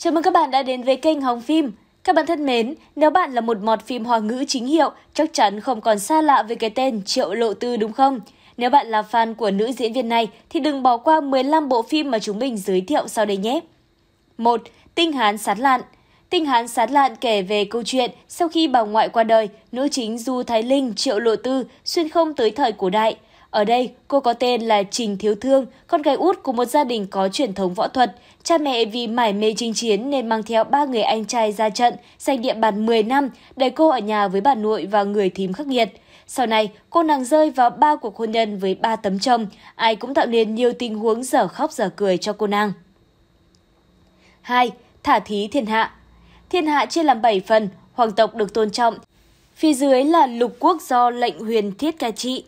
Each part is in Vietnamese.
Chào mừng các bạn đã đến với kênh Hồng Phim. Các bạn thân mến, nếu bạn là một mọt phim hoa ngữ chính hiệu, chắc chắn không còn xa lạ với cái tên Triệu Lộ Tư đúng không? Nếu bạn là fan của nữ diễn viên này thì đừng bỏ qua 15 bộ phim mà chúng mình giới thiệu sau đây nhé. 1. Tinh Hán Sán Lạn Tinh Hán Sán Lạn kể về câu chuyện sau khi bà ngoại qua đời, nữ chính Du Thái Linh, Triệu Lộ Tư xuyên không tới thời cổ đại – ở đây, cô có tên là Trình Thiếu Thương, con gái út của một gia đình có truyền thống võ thuật. Cha mẹ vì mải mê chinh chiến nên mang theo ba người anh trai ra trận, giành địa bàn 10 năm, để cô ở nhà với bà nội và người thím khắc nghiệt. Sau này, cô nàng rơi vào ba cuộc hôn nhân với ba tấm chồng, ai cũng tạo nên nhiều tình huống dở khóc dở cười cho cô nàng. 2. Thả thí thiên hạ Thiên hạ chia làm 7 phần, hoàng tộc được tôn trọng. Phía dưới là lục quốc do lệnh huyền thiết cai trị,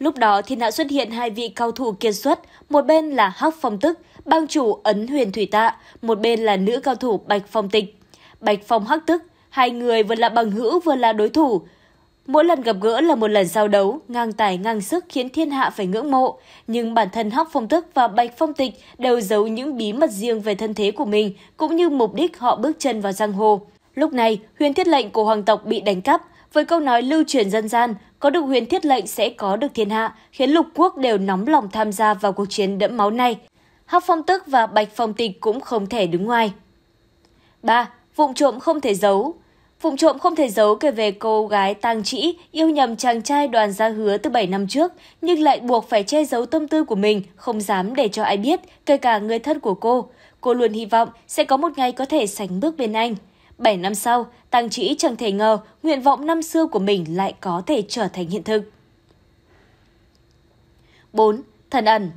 Lúc đó thì đã xuất hiện hai vị cao thủ kiên xuất, một bên là Hắc Phong Tức, bang chủ Ấn Huyền Thủy Tạ, một bên là nữ cao thủ Bạch Phong Tịch. Bạch Phong Hắc Tức, hai người vừa là bằng hữu vừa là đối thủ. Mỗi lần gặp gỡ là một lần giao đấu, ngang tài ngang sức khiến thiên hạ phải ngưỡng mộ. Nhưng bản thân Hắc Phong Tức và Bạch Phong Tịch đều giấu những bí mật riêng về thân thế của mình, cũng như mục đích họ bước chân vào giang hồ. Lúc này, huyền thiết lệnh của hoàng tộc bị đánh cắp, với câu nói lưu truyền dân gian, có được huyền thiết lệnh sẽ có được thiên hạ, khiến lục quốc đều nóng lòng tham gia vào cuộc chiến đẫm máu này. Hắc phong tức và bạch phong tịch cũng không thể đứng ngoài. 3. Vụng trộm không thể giấu phụng trộm không thể giấu kể về cô gái tang trĩ yêu nhầm chàng trai đoàn gia hứa từ 7 năm trước, nhưng lại buộc phải che giấu tâm tư của mình, không dám để cho ai biết, kể cả người thân của cô. Cô luôn hy vọng sẽ có một ngày có thể sánh bước bên anh. 7 năm sau, Tăng Trĩ chẳng thể ngờ nguyện vọng năm xưa của mình lại có thể trở thành hiện thực. 4. Thần ẩn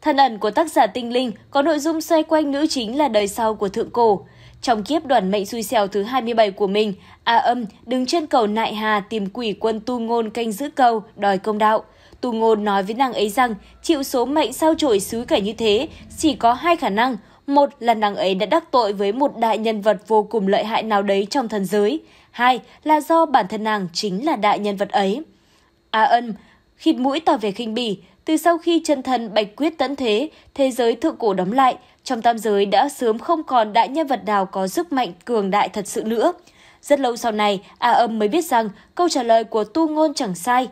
Thần ẩn của tác giả Tinh Linh có nội dung xoay quanh nữ chính là đời sau của thượng cổ. Trong kiếp đoàn mệnh xui xẻo thứ 27 của mình, A Âm đứng trên cầu Nại Hà tìm quỷ quân Tu Ngôn canh giữ cầu, đòi công đạo. Tu Ngôn nói với nàng ấy rằng chịu số mệnh sao trổi xứ cả như thế, chỉ có hai khả năng, một là nàng ấy đã đắc tội với một đại nhân vật vô cùng lợi hại nào đấy trong thần giới. Hai là do bản thân nàng chính là đại nhân vật ấy. A à ân, khịt mũi tỏ về khinh bỉ, từ sau khi chân thần Bạch Quyết tẫn thế, thế giới thượng cổ đóng lại, trong tam giới đã sớm không còn đại nhân vật nào có sức mạnh cường đại thật sự nữa. Rất lâu sau này, A Âm mới biết rằng câu trả lời của tu ngôn chẳng sai.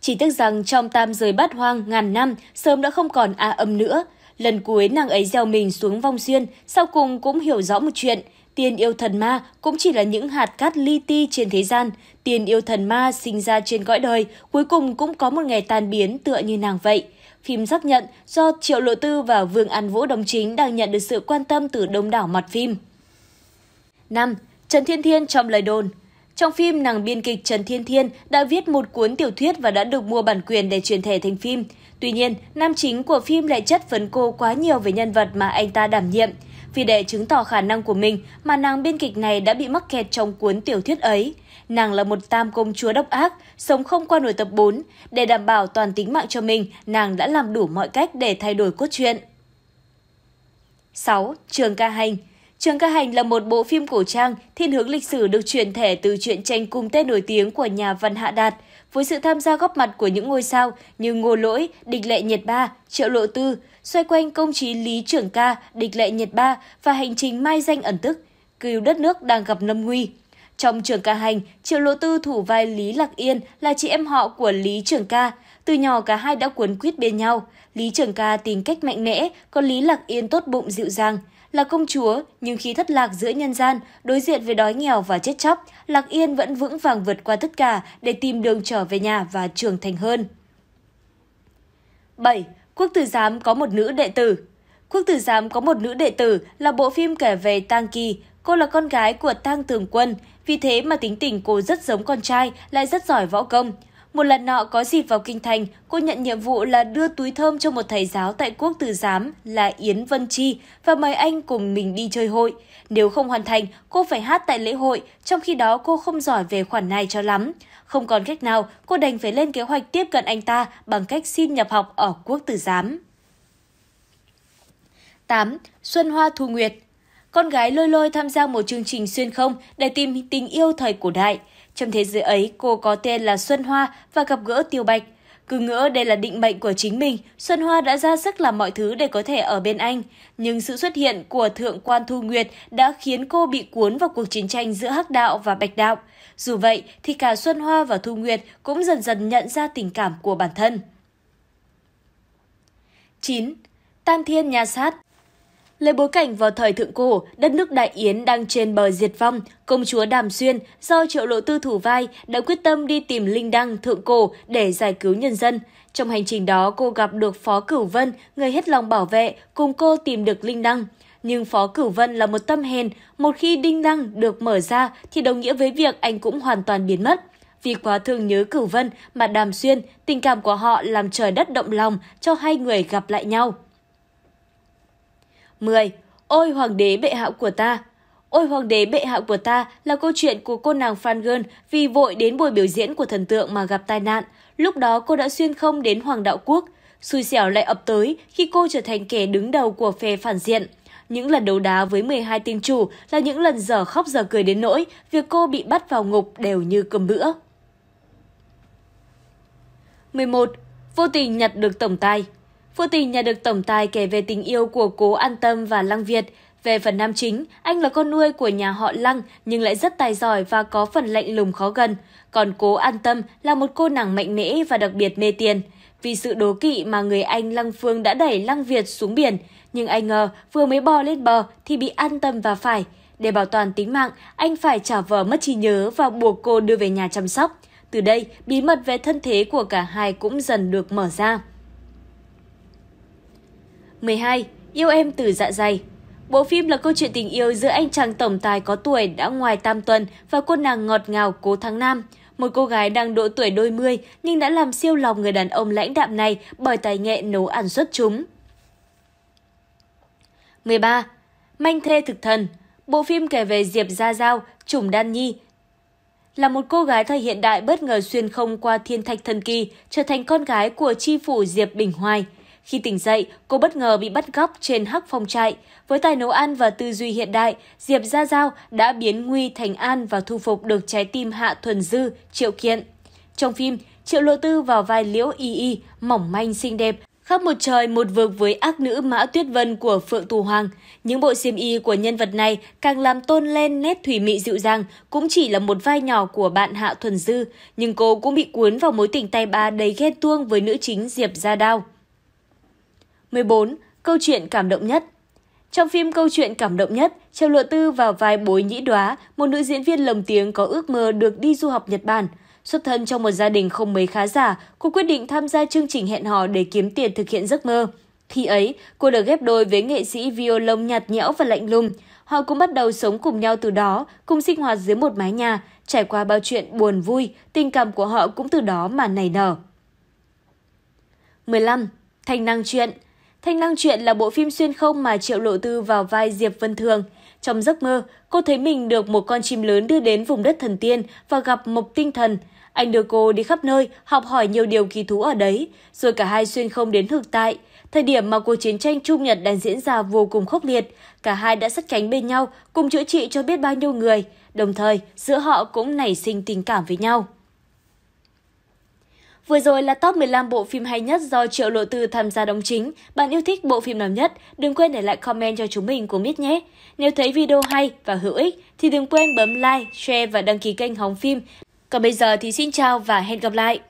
Chỉ tiếc rằng trong tam giới bát hoang ngàn năm, sớm đã không còn A Âm nữa. Lần cuối nàng ấy gieo mình xuống vong xuyên, sau cùng cũng hiểu rõ một chuyện. Tiền yêu thần ma cũng chỉ là những hạt cát li ti trên thế gian. Tiền yêu thần ma sinh ra trên cõi đời, cuối cùng cũng có một ngày tan biến tựa như nàng vậy. Phim xác nhận do Triệu Lộ Tư và Vương An Vũ đồng chính đang nhận được sự quan tâm từ đông đảo mặt phim. 5. Trần Thiên Thiên trong lời đồn trong phim, nàng biên kịch Trần Thiên Thiên đã viết một cuốn tiểu thuyết và đã được mua bản quyền để truyền thể thành phim. Tuy nhiên, nam chính của phim lại chất vấn cô quá nhiều về nhân vật mà anh ta đảm nhiệm. Vì để chứng tỏ khả năng của mình mà nàng biên kịch này đã bị mắc kẹt trong cuốn tiểu thuyết ấy. Nàng là một tam công chúa độc ác, sống không qua nổi tập 4. Để đảm bảo toàn tính mạng cho mình, nàng đã làm đủ mọi cách để thay đổi cốt truyện. 6. Trường ca hành Trường Ca Hành là một bộ phim cổ trang, thiên hướng lịch sử được truyền thể từ truyện tranh cung Tết nổi tiếng của nhà văn Hạ Đạt, với sự tham gia góp mặt của những ngôi sao như Ngô Lỗi, Địch Lệ Nhiệt Ba, Triệu Lộ Tư, xoay quanh công trí Lý Trưởng Ca, Địch Lệ Nhiệt Ba và hành trình mai danh ẩn tức, cứu đất nước đang gặp lâm nguy. Trong Trường Ca Hành, Triệu Lộ Tư thủ vai Lý Lạc Yên là chị em họ của Lý Trưởng Ca. Từ nhỏ cả hai đã cuốn quýt bên nhau. Lý Trường Ca tính cách mạnh mẽ, còn Lý Lạc Yên tốt bụng dịu dàng. Là công chúa, nhưng khi thất lạc giữa nhân gian, đối diện với đói nghèo và chết chóc, Lạc Yên vẫn vững vàng vượt qua tất cả để tìm đường trở về nhà và trưởng thành hơn. 7. Quốc tử giám có một nữ đệ tử Quốc tử giám có một nữ đệ tử là bộ phim kể về Tang Kỳ. Cô là con gái của Tang Tường Quân, vì thế mà tính tình cô rất giống con trai, lại rất giỏi võ công. Một lần nọ có dịp vào Kinh Thành, cô nhận nhiệm vụ là đưa túi thơm cho một thầy giáo tại quốc tử giám là Yến Vân Chi và mời anh cùng mình đi chơi hội. Nếu không hoàn thành, cô phải hát tại lễ hội, trong khi đó cô không giỏi về khoản này cho lắm. Không còn cách nào, cô đành phải lên kế hoạch tiếp cận anh ta bằng cách xin nhập học ở quốc tử giám. 8. Xuân Hoa Thu Nguyệt con gái lôi lôi tham gia một chương trình xuyên không để tìm tình yêu thời cổ đại. Trong thế giới ấy, cô có tên là Xuân Hoa và gặp gỡ Tiêu Bạch. Cứ ngỡ đây là định mệnh của chính mình, Xuân Hoa đã ra sức làm mọi thứ để có thể ở bên anh. Nhưng sự xuất hiện của Thượng quan Thu Nguyệt đã khiến cô bị cuốn vào cuộc chiến tranh giữa Hắc Đạo và Bạch Đạo. Dù vậy thì cả Xuân Hoa và Thu Nguyệt cũng dần dần nhận ra tình cảm của bản thân. 9. Tam Thiên Nhà Sát Lấy bối cảnh vào thời thượng cổ, đất nước Đại Yến đang trên bờ diệt vong, công chúa Đàm Xuyên do triệu lộ tư thủ vai đã quyết tâm đi tìm linh đăng thượng cổ để giải cứu nhân dân. Trong hành trình đó, cô gặp được Phó Cửu Vân, người hết lòng bảo vệ, cùng cô tìm được linh đăng. Nhưng Phó Cửu Vân là một tâm hèn, một khi đinh đăng được mở ra thì đồng nghĩa với việc anh cũng hoàn toàn biến mất. Vì quá thương nhớ Cửu Vân mà Đàm Xuyên, tình cảm của họ làm trời đất động lòng cho hai người gặp lại nhau. 10. Ôi hoàng đế bệ hạ của ta, Ôi hoàng đế bệ hạ của ta là câu chuyện của cô nàng Fran Girl vì vội đến buổi biểu diễn của thần tượng mà gặp tai nạn. Lúc đó cô đã xuyên không đến hoàng đạo quốc. Xui xẻo lại ập tới khi cô trở thành kẻ đứng đầu của phe phản diện. Những lần đấu đá với 12 tinh chủ là những lần giờ khóc giờ cười đến nỗi việc cô bị bắt vào ngục đều như cơm bữa. 11. Vô tình nhặt được tổng tài Vô tình nhà được tổng tài kể về tình yêu của cố An Tâm và Lăng Việt. Về phần nam chính, anh là con nuôi của nhà họ Lăng nhưng lại rất tài giỏi và có phần lạnh lùng khó gần. Còn cố An Tâm là một cô nàng mạnh mẽ và đặc biệt mê tiền. Vì sự đố kỵ mà người anh Lăng Phương đã đẩy Lăng Việt xuống biển, nhưng anh ngờ vừa mới bò lên bờ thì bị An Tâm và phải. Để bảo toàn tính mạng, anh phải trả vờ mất trí nhớ và buộc cô đưa về nhà chăm sóc. Từ đây, bí mật về thân thế của cả hai cũng dần được mở ra. 12. Yêu em từ dạ dày Bộ phim là câu chuyện tình yêu giữa anh chàng tổng tài có tuổi đã ngoài tam tuần và cô nàng ngọt ngào cố tháng nam. Một cô gái đang độ tuổi đôi mươi nhưng đã làm siêu lòng người đàn ông lãnh đạm này bởi tài nghệ nấu ăn xuất chúng. 13. Manh thê thực thần Bộ phim kể về Diệp Gia Giao, Trùng Đan Nhi, là một cô gái thời hiện đại bất ngờ xuyên không qua thiên thạch thần kỳ, trở thành con gái của chi phủ Diệp Bình Hoài – khi tỉnh dậy, cô bất ngờ bị bắt cóc trên hắc phòng trại. Với tài nấu ăn và tư duy hiện đại, Diệp Gia Giao đã biến Nguy thành An và thu phục được trái tim Hạ Thuần Dư, Triệu Kiện. Trong phim, Triệu Lộ Tư vào vai Liễu Y Y, mỏng manh xinh đẹp, khắp một trời một vực với ác nữ Mã Tuyết Vân của Phượng Tù Hoàng. Những bộ xiêm y của nhân vật này càng làm tôn lên nét thủy mị dịu dàng, cũng chỉ là một vai nhỏ của bạn Hạ Thuần Dư, nhưng cô cũng bị cuốn vào mối tình tay ba đầy ghen tuông với nữ chính Diệp Gia Đao. 14. Câu chuyện cảm động nhất Trong phim Câu chuyện cảm động nhất, châu Lộ Tư vào vai bối nhĩ đoá, một nữ diễn viên lồng tiếng có ước mơ được đi du học Nhật Bản. Xuất thân trong một gia đình không mấy khá giả, cô quyết định tham gia chương trình hẹn hò để kiếm tiền thực hiện giấc mơ. Khi ấy, cô được ghép đôi với nghệ sĩ violon nhạt nhẽo và lạnh lùng. Họ cũng bắt đầu sống cùng nhau từ đó, cùng sinh hoạt dưới một mái nhà, trải qua bao chuyện buồn vui, tình cảm của họ cũng từ đó mà nảy nở. 15. Thành năng chuyện Thanh Năng Chuyện là bộ phim xuyên không mà Triệu Lộ Tư vào vai Diệp Vân Thường. Trong giấc mơ, cô thấy mình được một con chim lớn đưa đến vùng đất thần tiên và gặp Mộc Tinh Thần. Anh đưa cô đi khắp nơi, học hỏi nhiều điều kỳ thú ở đấy, rồi cả hai xuyên không đến thực tại. Thời điểm mà cuộc chiến tranh Trung Nhật đang diễn ra vô cùng khốc liệt, cả hai đã sắt cánh bên nhau, cùng chữa trị cho biết bao nhiêu người. Đồng thời, giữa họ cũng nảy sinh tình cảm với nhau. Vừa rồi là top 15 bộ phim hay nhất do Triệu Lộ Tư tham gia đóng chính. Bạn yêu thích bộ phim nào nhất? Đừng quên để lại comment cho chúng mình cùng biết nhé. Nếu thấy video hay và hữu ích thì đừng quên bấm like, share và đăng ký kênh Hóng Phim. Còn bây giờ thì xin chào và hẹn gặp lại!